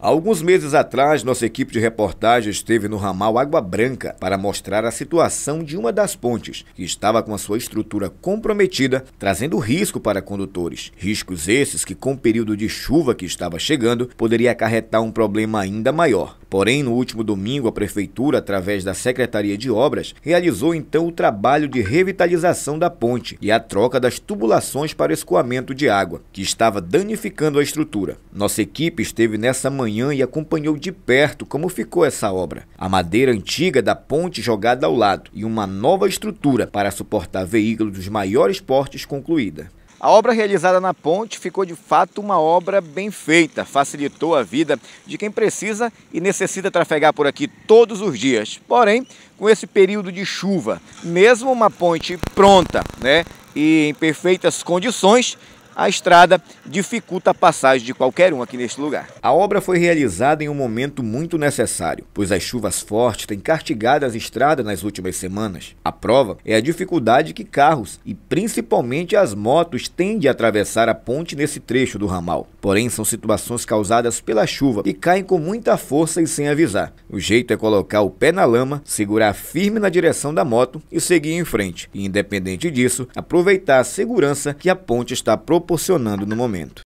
alguns meses atrás, nossa equipe de reportagem esteve no ramal Água Branca para mostrar a situação de uma das pontes, que estava com a sua estrutura comprometida, trazendo risco para condutores. Riscos esses que, com o período de chuva que estava chegando, poderia acarretar um problema ainda maior. Porém, no último domingo, a Prefeitura, através da Secretaria de Obras, realizou então o trabalho de revitalização da ponte e a troca das tubulações para escoamento de água, que estava danificando a estrutura. Nossa equipe esteve nessa manhã e acompanhou de perto como ficou essa obra. A madeira antiga da ponte jogada ao lado e uma nova estrutura para suportar veículos dos maiores portes concluída. A obra realizada na ponte ficou de fato uma obra bem feita, facilitou a vida de quem precisa e necessita trafegar por aqui todos os dias. Porém, com esse período de chuva, mesmo uma ponte pronta né, e em perfeitas condições, a estrada dificulta a passagem de qualquer um aqui neste lugar. A obra foi realizada em um momento muito necessário, pois as chuvas fortes têm cartigado as estradas nas últimas semanas. A prova é a dificuldade que carros e principalmente as motos têm de atravessar a ponte nesse trecho do ramal. Porém, são situações causadas pela chuva e caem com muita força e sem avisar. O jeito é colocar o pé na lama, segurar firme na direção da moto e seguir em frente. E, independente disso, aproveitar a segurança que a ponte está proporcionando proporcionando no momento.